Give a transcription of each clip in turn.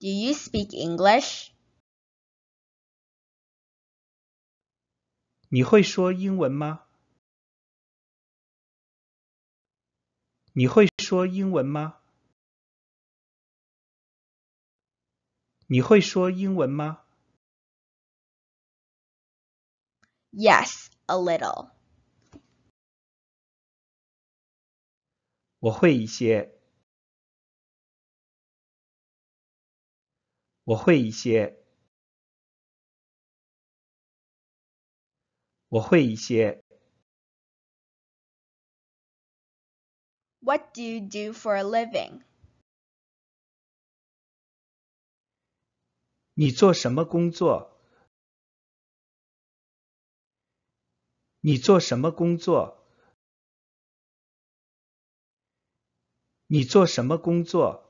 Do you speak English? 你会说英文吗？你会说英文吗？你会说英文吗？Yes, a little. 我会一些。我会一些，我会一些。What do you do for a living? 你做什么工作？你做什么工作？你做什么工作？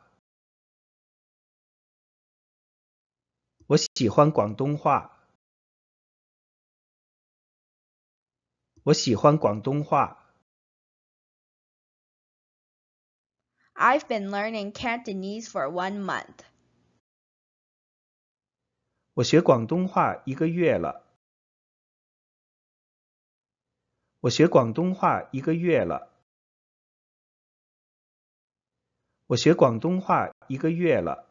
我喜欢广东话。我喜欢广东话。I've been learning Cantonese for one month。我学广东话一个月了。我学广东话一个月了。我学广东话一个月了。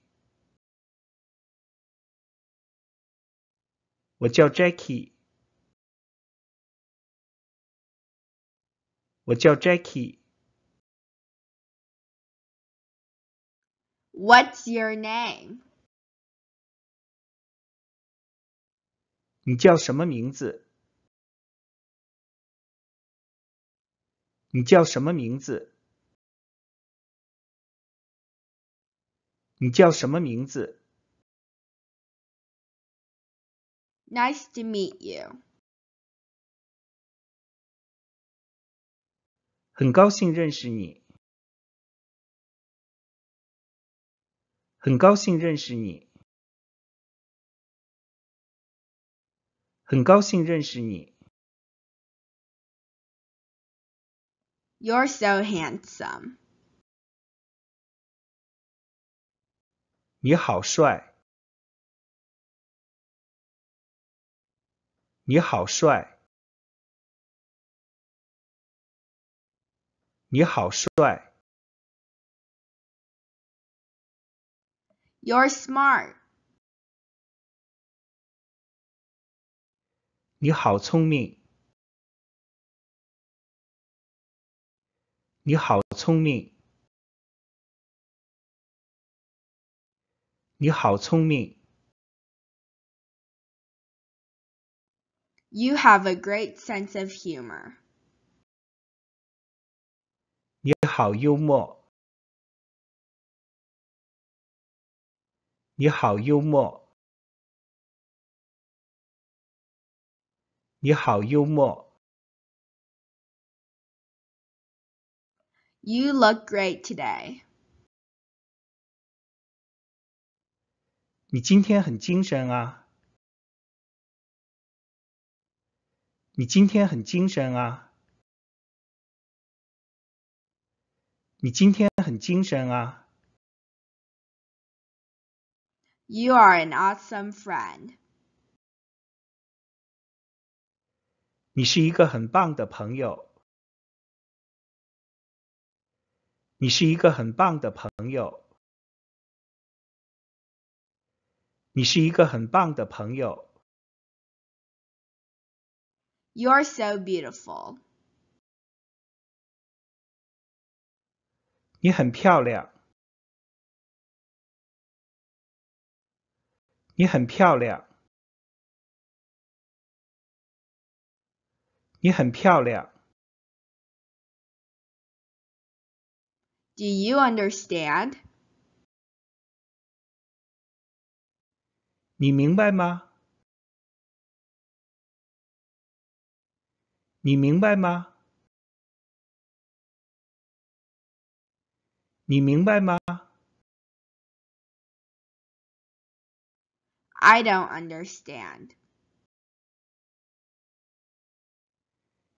我叫 Jacky，我叫 Jacky。What's your name？你叫什么名字？你叫什么名字？你叫什么名字？Nice to meet you. 很高兴认识你。很高兴认识你。很高兴认识你。You're so handsome. 你好帅。你好帅！你好帅！You're smart。你好聪明！你好聪明！你好聪明！You have a great sense of humor. 你好幽默。你好幽默。你好幽默。You look great today. 你今天很精神啊。你今天很精神啊！你今天很精神啊！You are an awesome friend. 你是一个很棒的朋友。你是一个很棒的朋友。你是一个很棒的朋友。You're so beautiful. 你很漂亮。你很漂亮。你很漂亮。Do you understand? 你明白吗？你明白吗？你明白吗？I don't understand。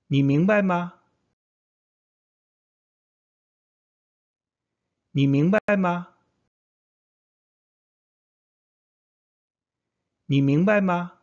你明白吗？你明白吗？你明白吗？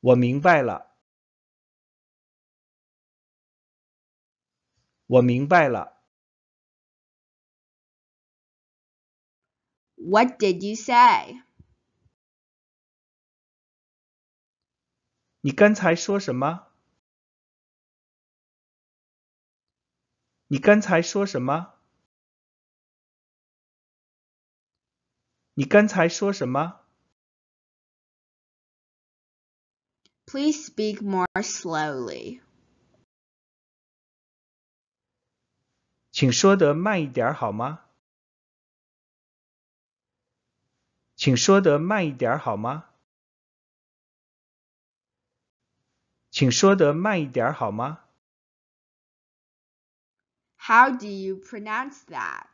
我明白了。我明白了。What did you say？你刚才说什么？你刚才说什么？你刚才说什么？Please speak more slowly. 请说得慢一点好吗？请说得慢一点好吗？请说得慢一点好吗？How do you pronounce that？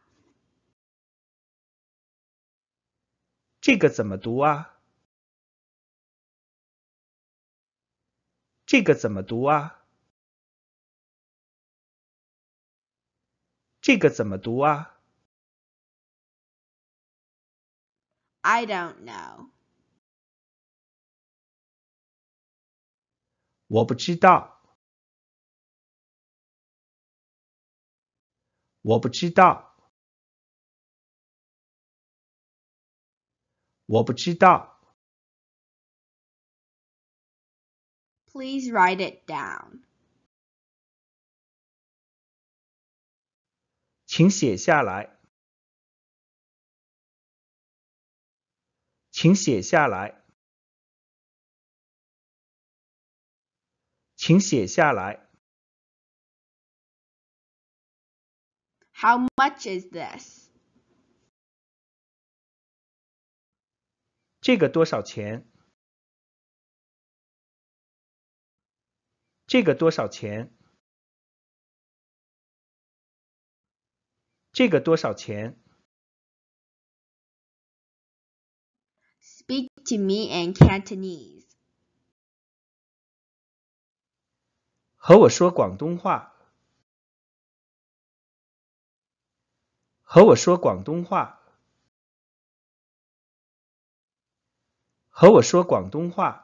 这个怎么读啊？这个怎么读啊？这个怎么读啊？I don't know。我不知道。我不知道。我不知道。Please write it down. 请写下来。请写下来。请写下来。How much is this? this？这个多少钱？这个多少钱？这个多少钱？Speak to me in Cantonese。和我说广东话。和我说广东话。和我说广东话。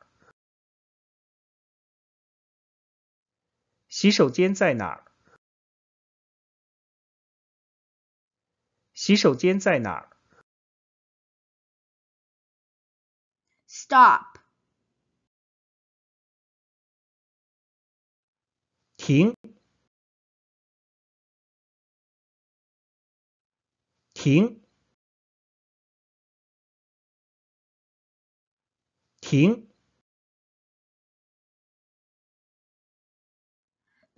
洗手间在哪儿？洗手间在哪儿？Stop。停。停。停。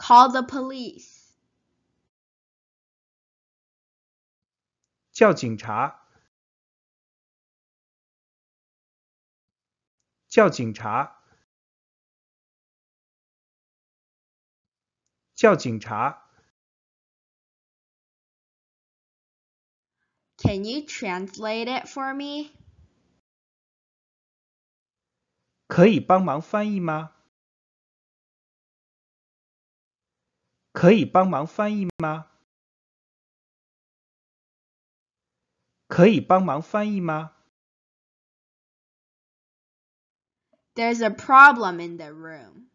Call the police. 叫警察。叫警察。叫警察。Can you translate it for me? 可以帮忙翻译吗？可以帮忙翻译吗？可以帮忙翻译吗？There's a problem in the room.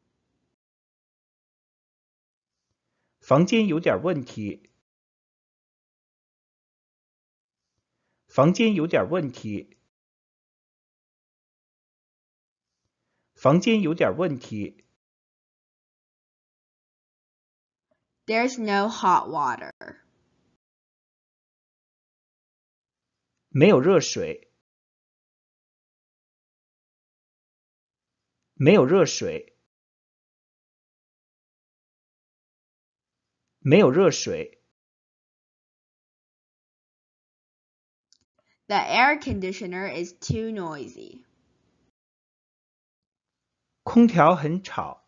房间有点问题。房间有点问题。房间有点问题。There's no hot water. 没有热水。没有热水。没有热水。The air conditioner is too noisy. 空调很吵。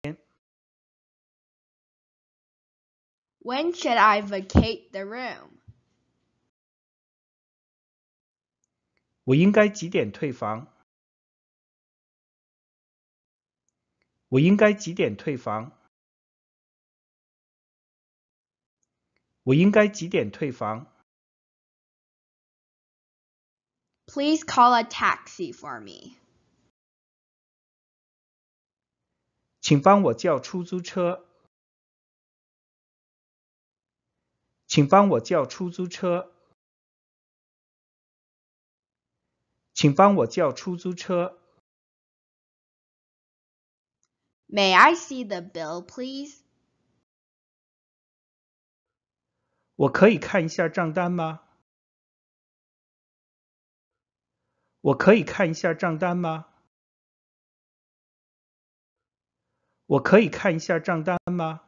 When should I vacate the room? 我应该几点退房？我应该几点退房？我应该几点退房？Please call a taxi for me. 请帮我叫出租车。请帮我叫出租车。请帮我叫出租车。May I see the bill, please？我可以看一下账单吗？我可以看一下账单吗？我可以看一下账单吗？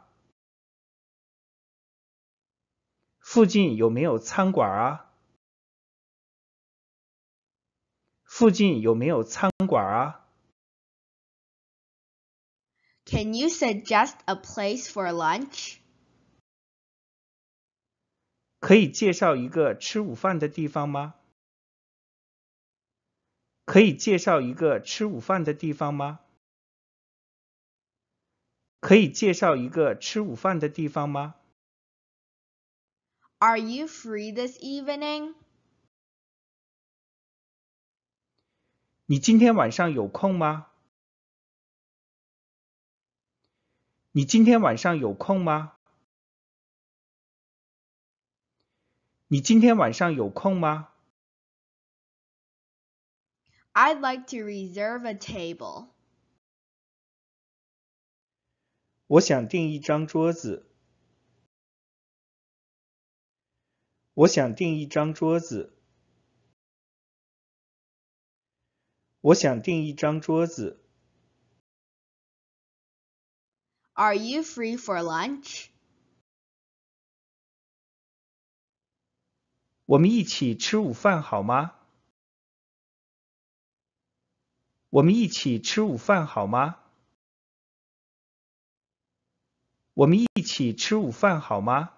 附近有没有餐馆啊？附近有没有餐馆啊？Can you suggest a place for lunch? 可以介绍一个吃午饭的地方吗？可以介绍一个吃午饭的地方吗？可以介绍一个吃午饭的地方吗？are you free this evening? 你今天晚上有空吗？你今天晚上有空吗？你今天晚上有空吗？I'd like to reserve a table. 我想订一张桌子。我想订一张桌子。我想订一张桌子。Are you free for lunch？我们一起吃午饭好吗？我们一起吃午饭好吗？我们一起吃午饭好吗？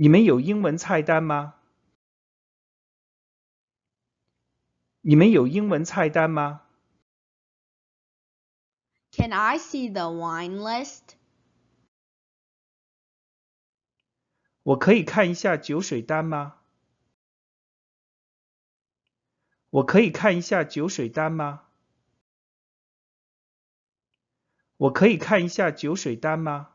你们有英文菜单吗？你们有英文菜单吗？Can I see the wine list？我可以看一下酒水单吗？我可以看一下酒水单吗？我可以看一下酒水单吗？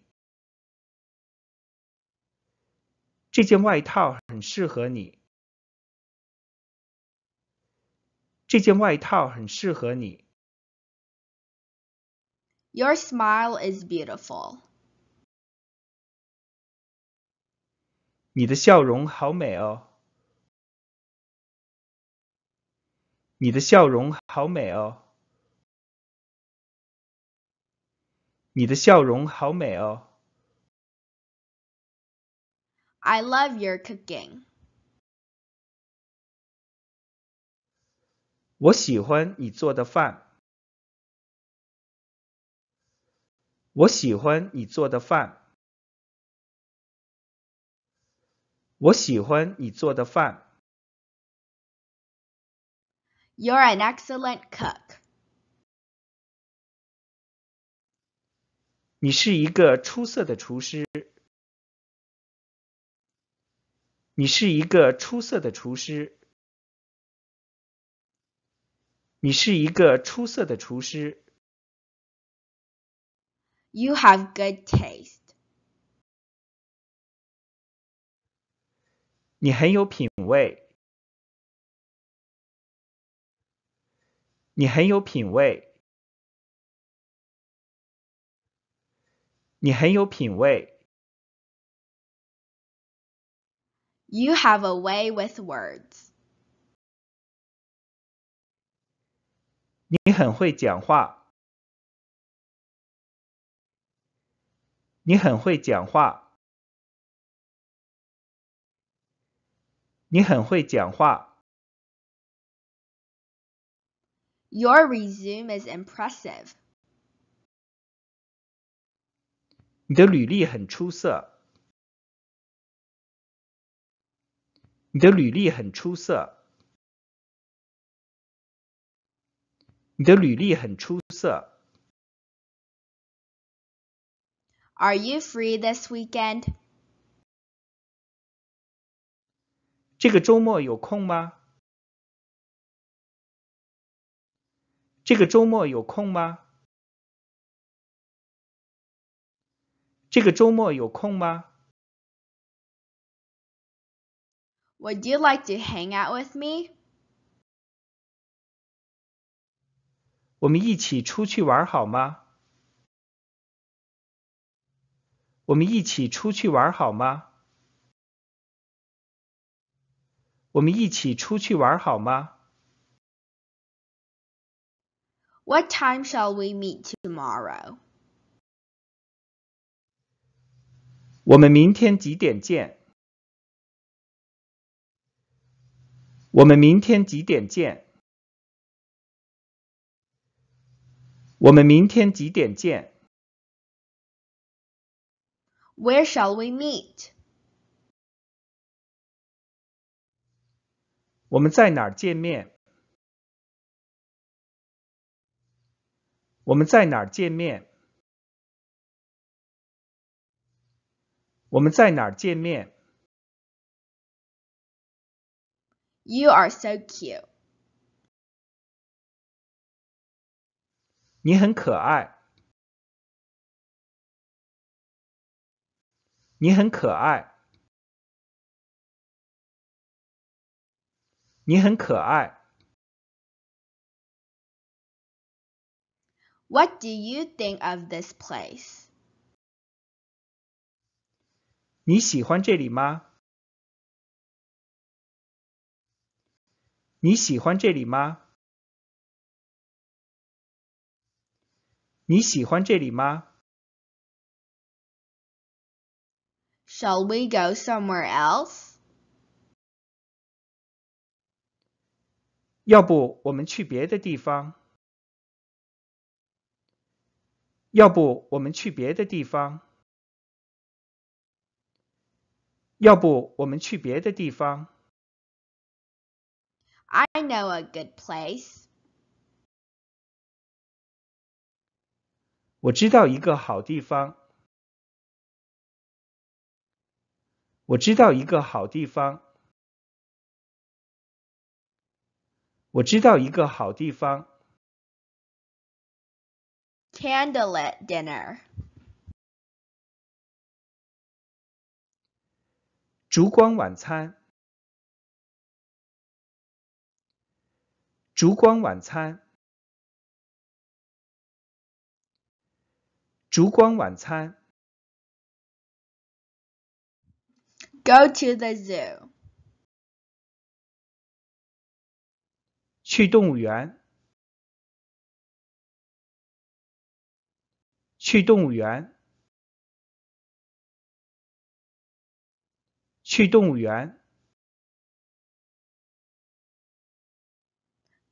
这件外套很适合你。这件外套很适合你。Your smile is beautiful. 你的笑容好美哦。你的笑容好美哦。你的笑容好美哦。I love your cooking. 我喜欢你做的饭。我喜欢你做的饭。我喜欢你做的饭。You're an excellent cook. 你是一个出色的厨师。你是一个出色的厨师。你是一个出色的厨师。You have good taste. 你很有品味。你很有品味。你很有品味。You have a way with words. 你很会讲话。你很会讲话。你很会讲话。Your resume is impressive. 你的履历很出色。你的履历很出色。你的履历很出色。Are you free this weekend? 这个周末有空吗？这个周末有空吗？这个周末有空吗？Would you like to hang out with me? 我们一起出去玩好吗？我们一起出去玩好吗？我们一起出去玩好吗？What time shall we meet tomorrow? 我们明天几点见？我们明天几点见？我们明天几点见？Where shall we meet？我们在哪儿见面？我们在哪儿见面？我们在哪儿见面？You are so cute. 你很可爱。你很可爱。你很可爱。What do you think of this place? 你喜欢这里吗？你喜欢这里吗？你喜欢这里吗？Shall we go somewhere else？要不我们去别的地方？要不我们去别的地方？要不我们去别的地方？I know a good place. 我知道一个好地方。我知道一个好地方。我知道一个好地方。Candlelit dinner. 烛光晚餐。烛光晚餐，烛光晚餐。Go to the zoo. 去动物园。去动物园。去动物园。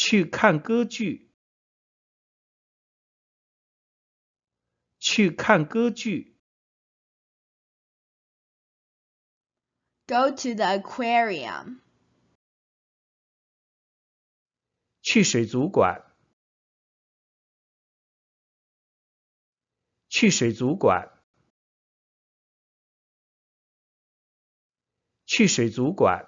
去看歌剧，去看歌剧。Go to the aquarium. 去水族馆。去水族馆。去水族馆。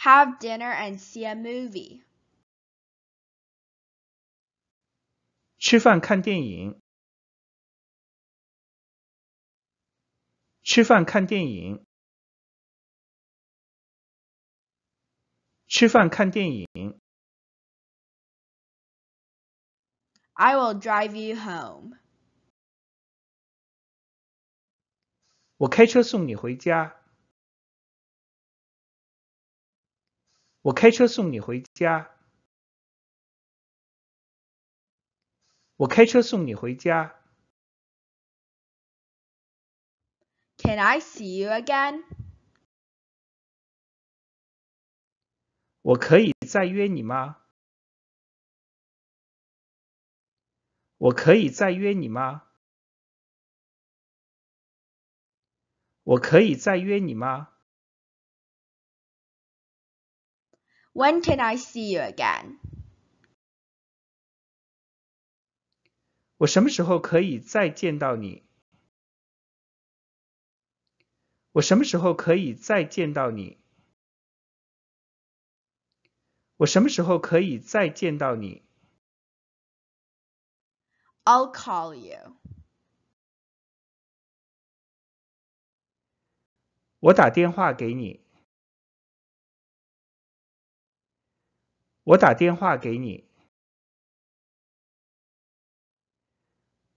have dinner and see a movie. 吃饭看电影。吃饭看电影。吃饭看电影。I will drive you home. 我开车送你回家。我开车送你回家。我开车送你回家。Can I see you again？我可以再约你吗？我可以再约你吗？我可以再约你吗？When can I see you again? 我什么时候可以再见到你？我什么时候可以再见到你？我什么时候可以再见到你？I'll call you。我打电话给你。我打电话给你。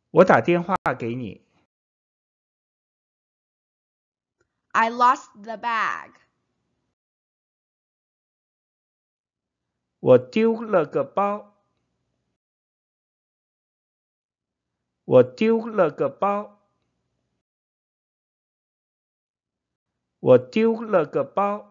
我打电话给你。I lost the bag。我丢了个包。我丢了个包。我丢了个包。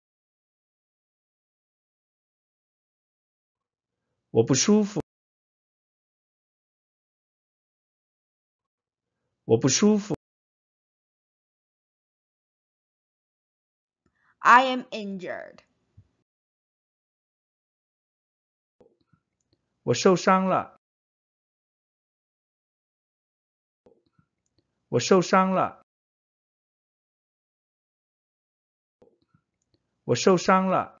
我不舒服，我不舒服。I am injured. 我受伤了，我受伤了，我受伤了。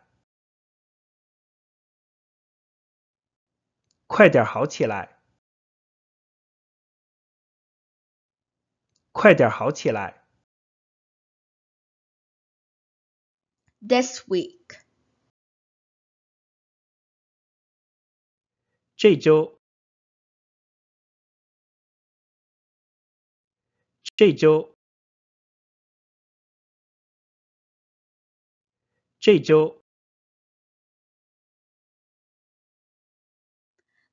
快点好起来！快点好起来！This week，这周，这周，这周。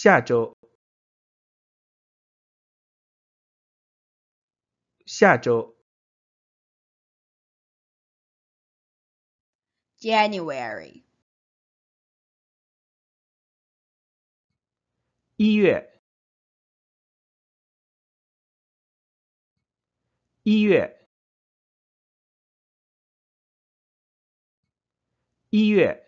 下周，下周，January，一月，一月，一月。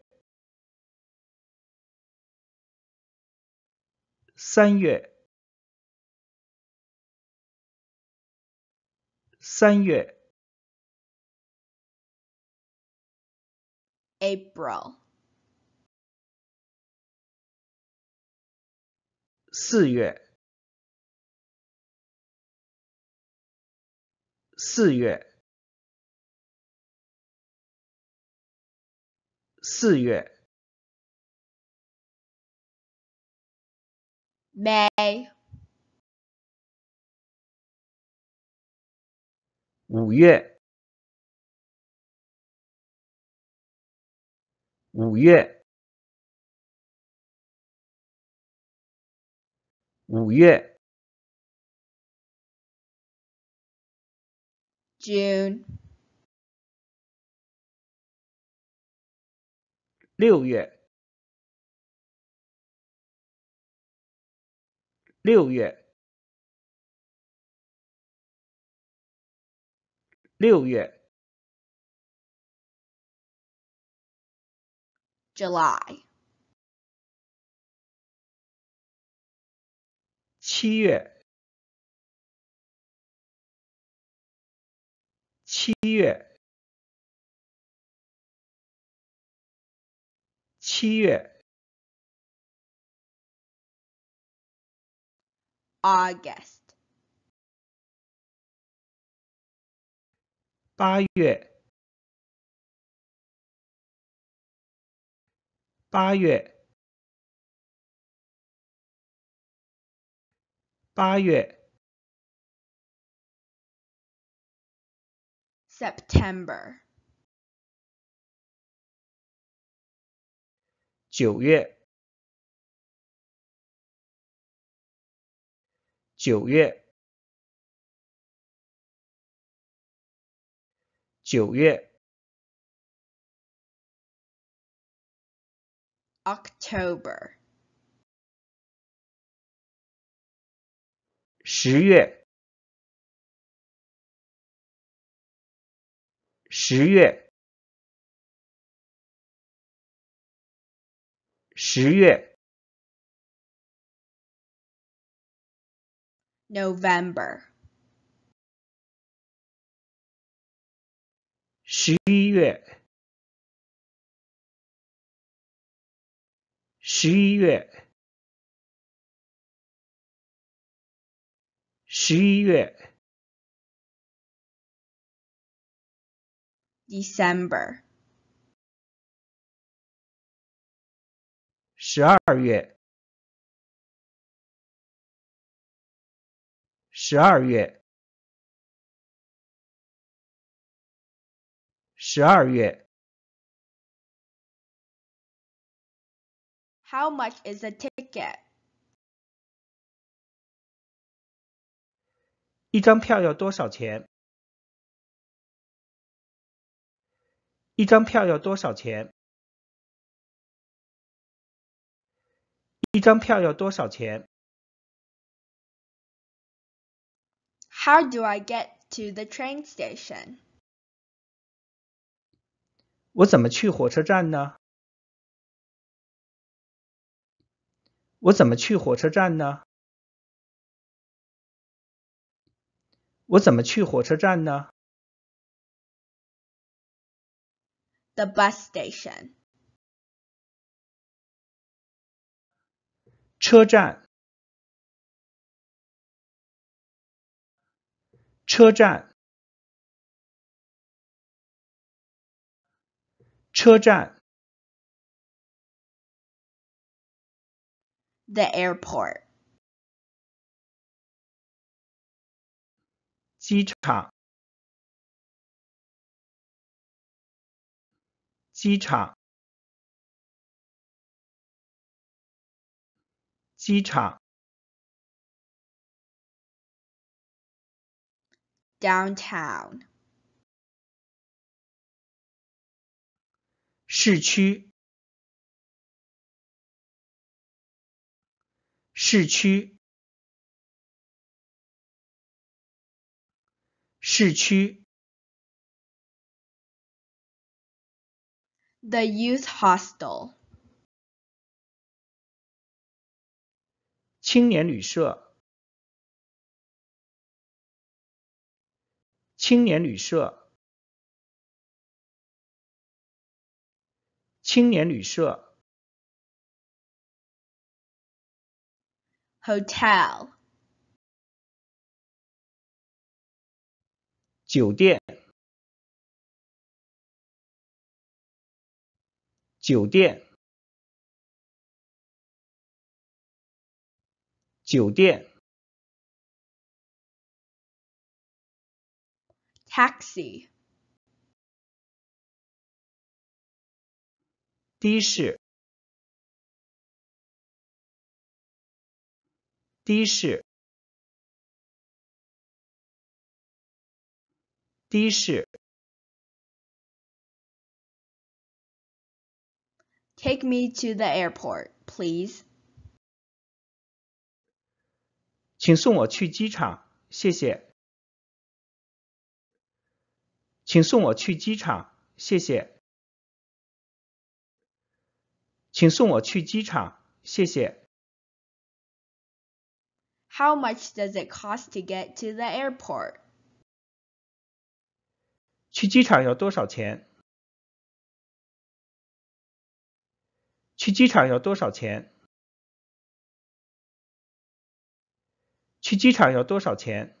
三月，三月，April，四月，四月，四月。May，五月，五月，五月，June，六月。六月，六月，July，七月，七月，七月。August. September, 九月。九月，九月，October，十月，十月，十月。November 十一月，十一月，十一月。December 十二月，十二月，十二月。How much is the ticket？一张票要多少钱？一张票要多少钱？一张票要多少钱？How do I get to the train station? 我怎么去火车站呢？我怎么去火车站呢？我怎么去火车站呢？The bus station. 车站。车站，车站，the airport，机场，机场，机场。downtown. 市区，市区，市区。The youth hostel，青年旅社。青年旅社，青年旅社 h o t e l 酒店，酒店，酒店。taxi 的士，的士，的士。Take me to the airport, please. 请送我去机场，谢谢。请送我去机场，谢谢。请送我去机场，谢谢。How much does it cost to get to the airport? 去机场要多少钱？去机场要多少钱？去机场要多少钱？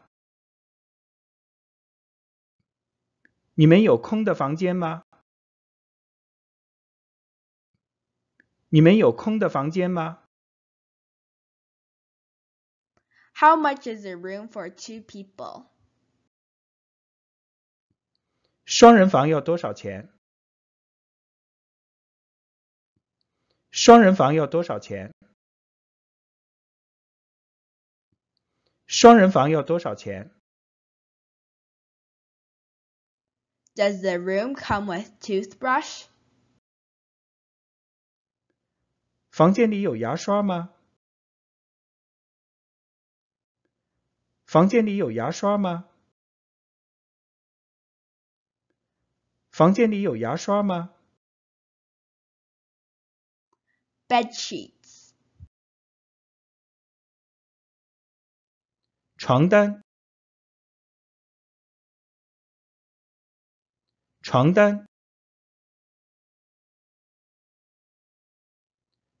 你们有空的房间吗？你们有空的房间吗？How much is a room for two people? 双人房要多少钱？双人房要多少钱？双人房要多少钱？Does the room come with toothbrush? 房间里有牙刷吗？房间里有牙刷吗？房间里有牙刷吗？Bed sheets，床单。床单，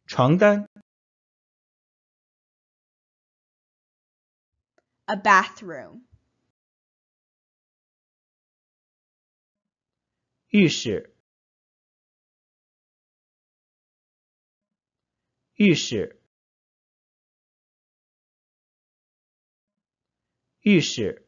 床单，a bathroom，浴室，浴室，浴室。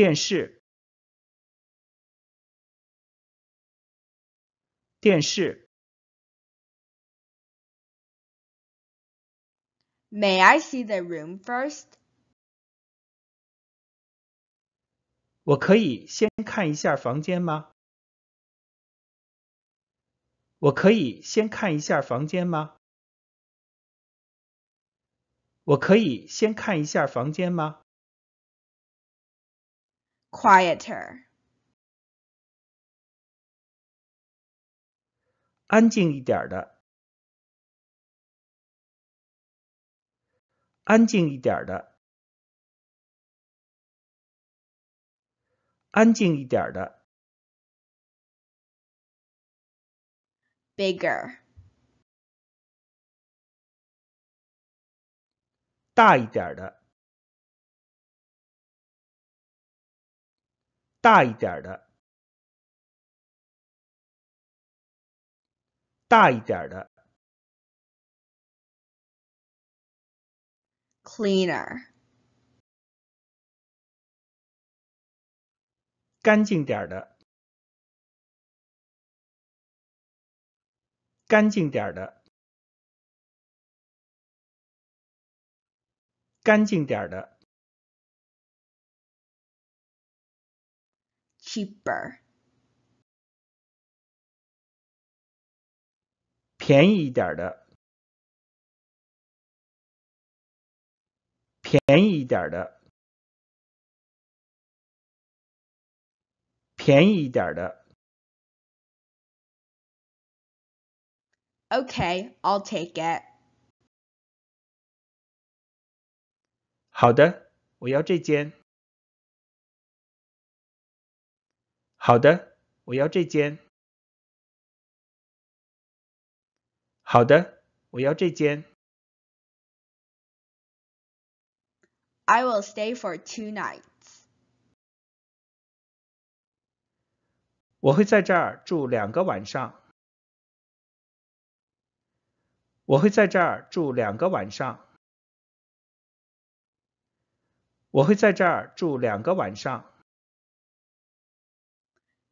电视，电视。May I see the room first? 我可以先看一下房间吗？我可以先看一下房间吗？我可以先看一下房间吗？quieter 安静一点的，安静一点的，安静一点的。bigger 大一点的，大一点的，cleaner，干净点的，干净点的，干净点的。cheaper. 便宜一点的，便宜一点的，便宜一点的。Okay, I'll take it. 好的，我要这间。好的，我要这间。好的，我要这间。I will stay for two nights. 我会在这儿住两个晚上。我会在这儿住两个晚上。我会在这儿住两个晚上。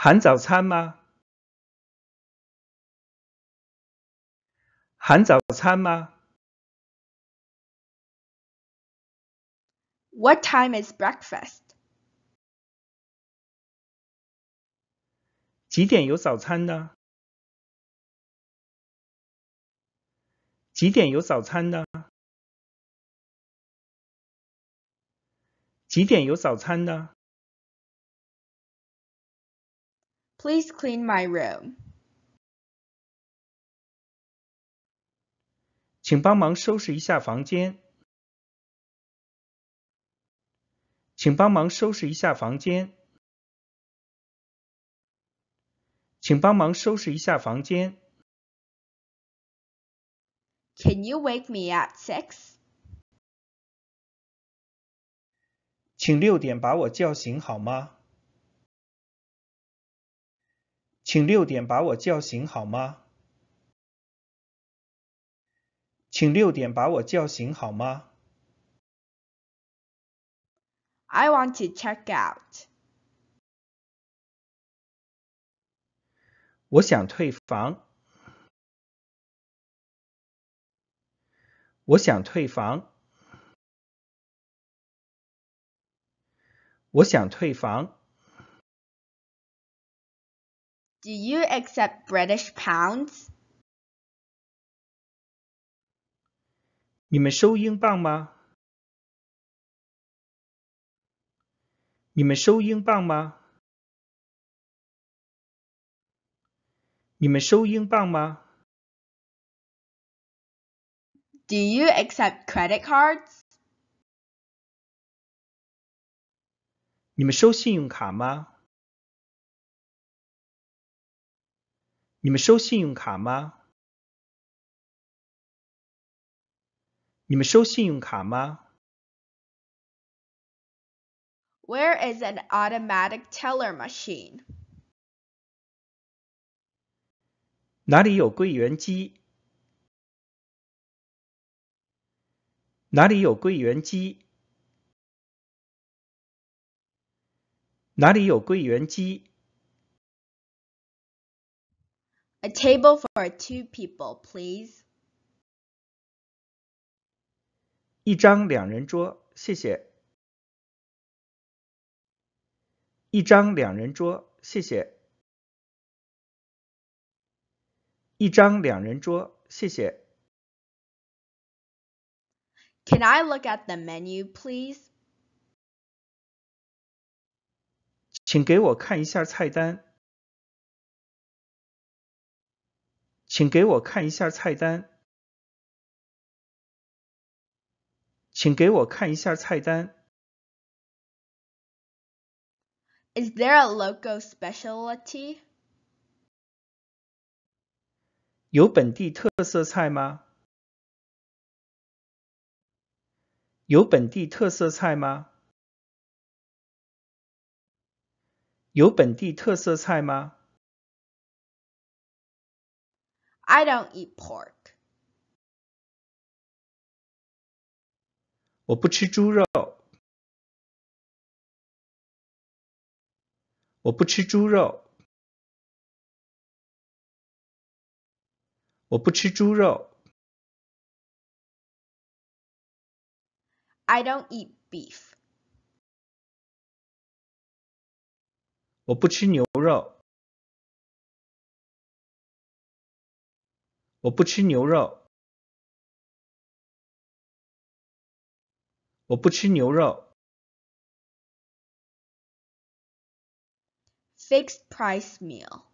含早餐吗？含早餐吗？What time is breakfast？几点有早餐呢？几点有早餐呢？几点有早餐呢？Please clean my room. 请帮忙收拾一下房间。请帮忙收拾一下房间。请帮忙收拾一下房间。Can you wake me at six? 请六点把我叫醒好吗？请六点把我叫醒好吗？请六点把我叫醒好吗？I want to check out。我想退房。我想退房。我想退房。Do you accept British pounds? 你们收英镑吗？你们收英镑吗？你们收英镑吗？Do you accept credit cards? 你们收信用卡吗？你们收信用卡吗？你们收信用卡吗？Where is an automatic teller machine？哪里有柜员机？哪里有柜员机？哪里有柜员机？A table for two people, please. 一张两人桌，谢谢。一张两人桌，谢谢。一张两人桌，谢谢。Can I look at the menu, please? 请给我看一下菜单。请给我看一下菜单。请给我看一下菜单。Is there a local specialty? 有本地特色菜吗？有本地特色菜吗？有本地特色菜吗？I don't eat pork. 我不吃猪肉。我不吃猪肉。我不吃猪肉。I don't eat beef. 我不吃牛肉。我不吃牛肉。我不吃牛肉。Fixed price meal。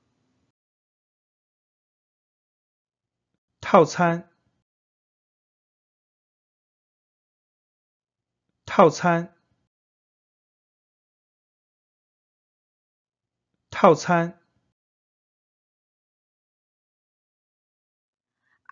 套餐。套餐。套餐。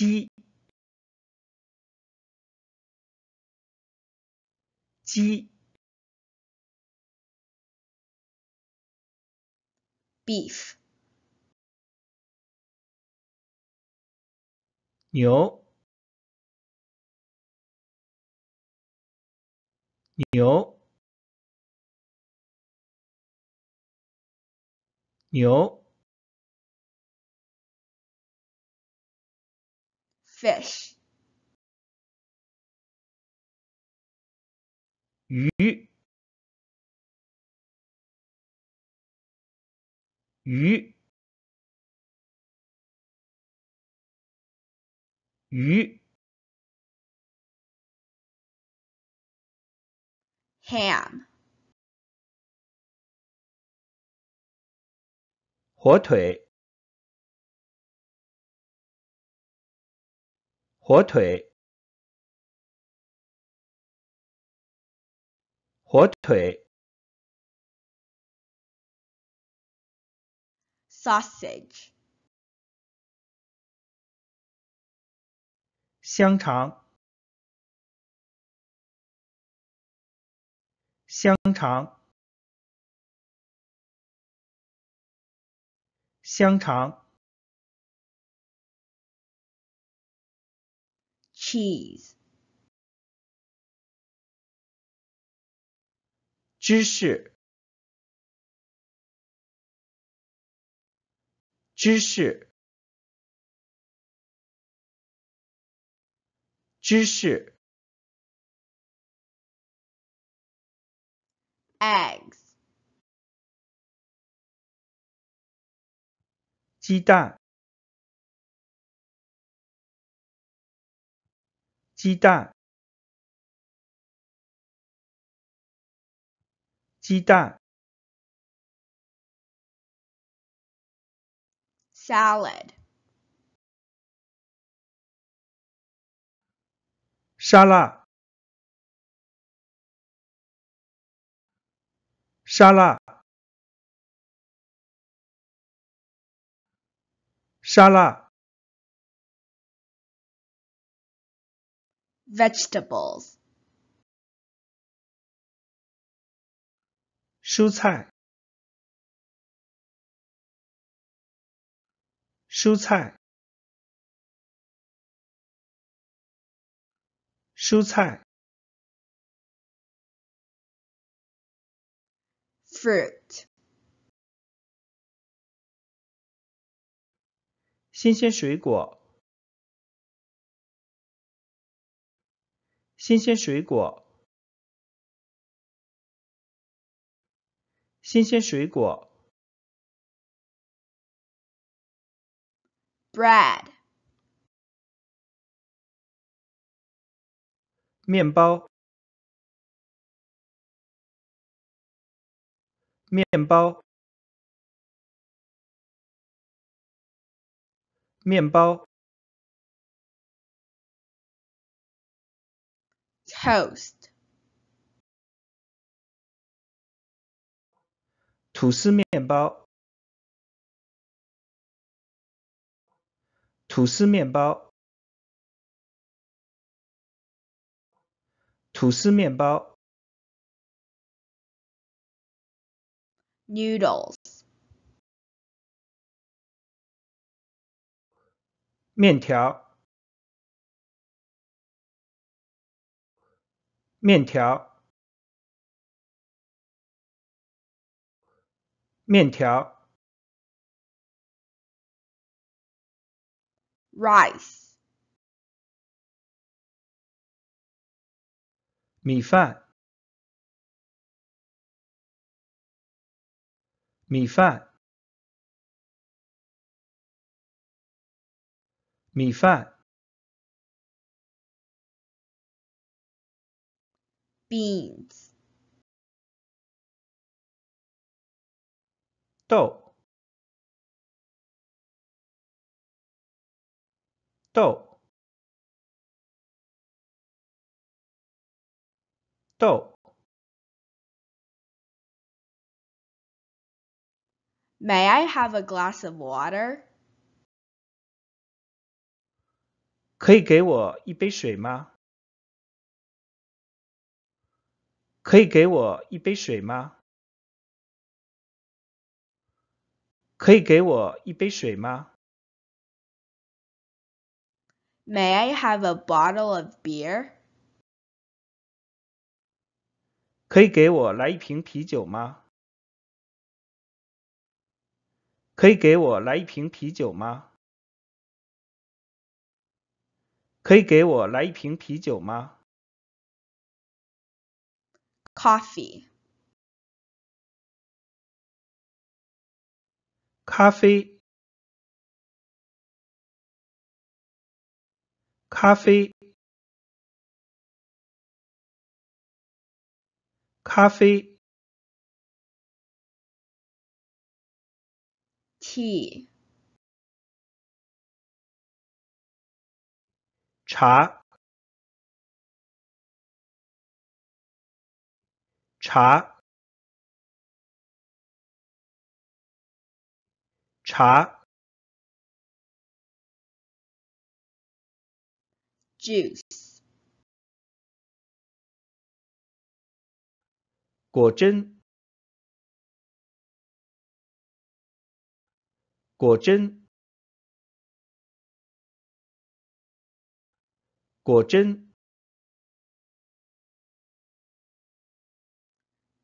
鸡，鸡，beef，牛，牛，牛。fish. 鱼，鱼，鱼。ham，火腿，火腿，火腿，sausage，香肠，香肠，香肠。cheese. 芝士，芝士，芝士。eggs，鸡蛋，鸡蛋，鸡蛋，salad，沙拉，沙拉，沙拉。vegetables. 蔬菜，蔬菜，蔬菜。fruit，新鲜水果。新鲜水果，新鲜水果，bread，面包，面包，面包。host. 吐司面包，吐司面包，吐司面包。Noodles. 面条。面条，面条，rice，米饭，米饭，米饭。beans. 豆豆豆豆 May I have a glass of water? 可以给我一杯水吗？可以给我一杯水吗？可以给我一杯水吗？May I have a bottle of beer？可以给我来一瓶啤酒吗？可以给我来一瓶啤酒吗？可以给我来一瓶啤酒吗？coffee coffee coffee coffee tea 茶茶，茶，juice，果真，果真，果真。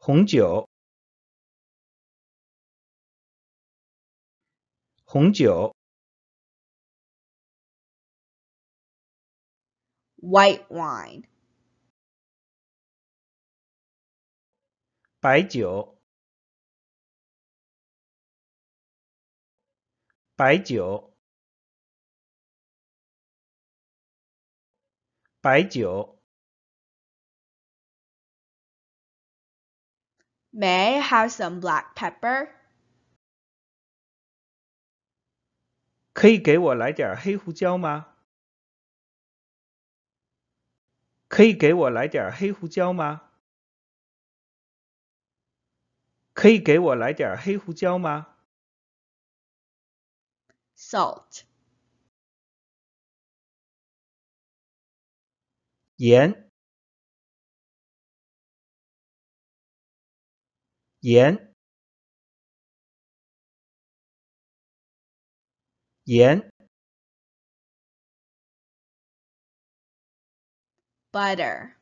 红酒，红酒，white wine，白酒，白酒，白酒。May I have some black pepper? 可以给我来点黑胡椒吗？可以给我来点黑胡椒吗？可以给我来点黑胡椒吗？Salt，盐。盐盐 butter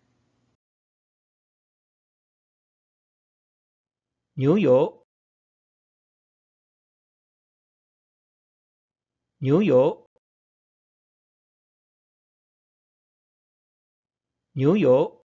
牛油牛油牛油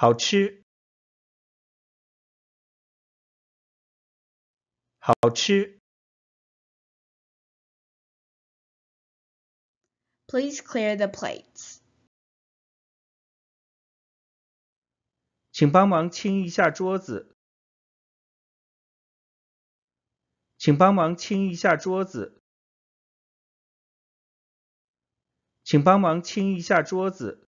好吃，好吃。Please clear the plates。请帮忙清一下桌子。请帮忙清一下桌子。请帮忙清一下桌子。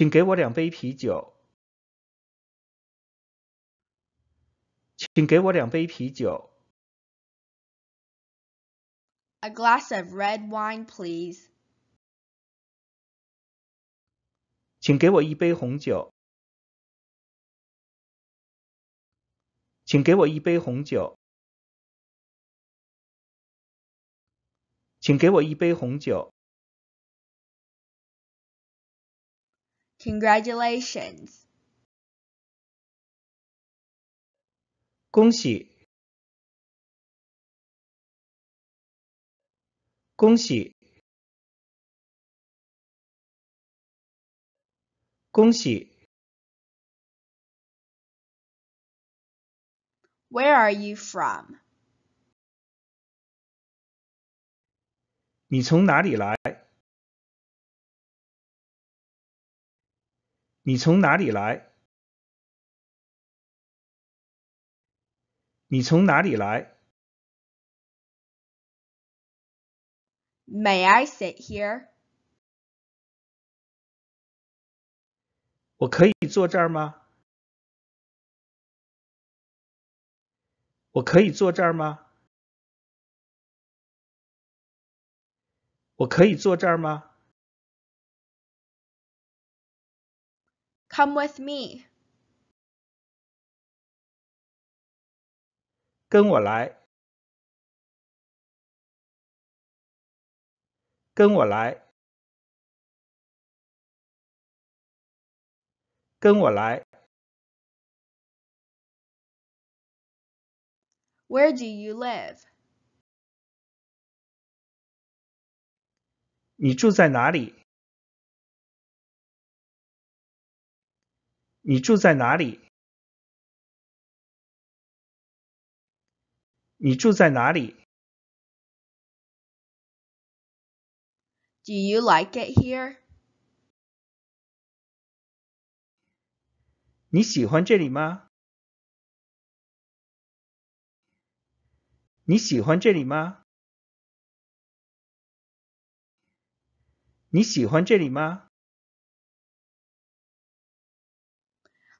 请给我两杯啤酒。请给我两杯啤酒。A glass of red wine, please. 请给我一杯红酒。请给我一杯红酒。请给我一杯红酒。Congratulations. Where are you from? 你从哪里来？你从哪里来？你从哪里来？May I sit here？我可以坐这儿吗？我可以坐这儿吗？我可以坐这儿吗？Come with me. 跟我来，跟我来，跟我来。Where do you live? 你住在哪里？你住在哪里？你住在哪里？Do you like it here？你喜欢这里吗？你喜欢这里吗？你喜欢这里吗？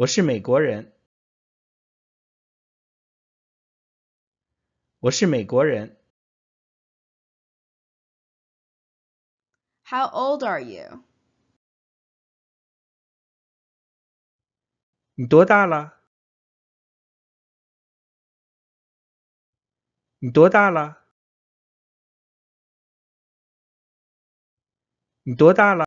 我是美国人。我是美国人。How old are you？你多大了？你多大了？你多大了？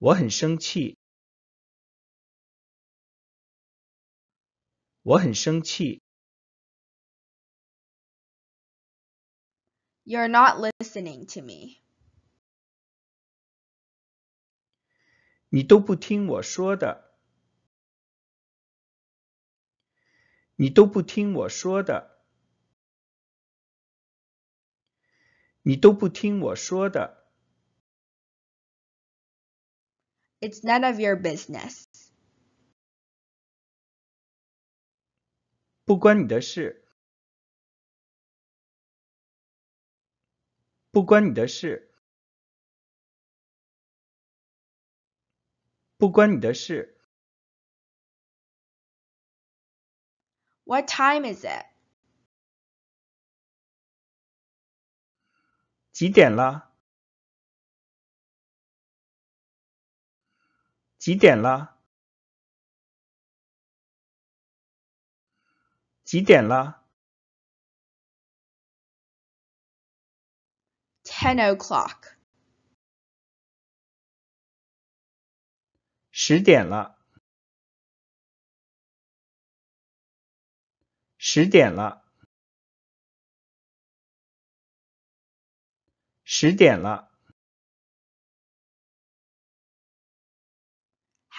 我很生气，我很生气。You're not listening to me。你都不听我说的，你都不听我说的，你都不听我说的。It's none of your business. 不关你的事。不关你的事。不关你的事。What time is it? 几点了？几点了？几点了？Ten o'clock。十点了。十点了。十点了。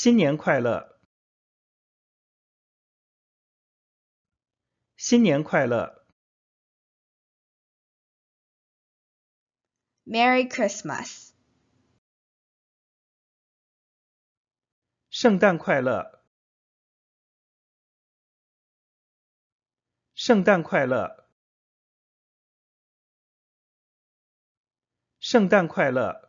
新年快乐，新年快乐，Merry Christmas，圣诞快乐，圣诞快乐，圣诞快乐。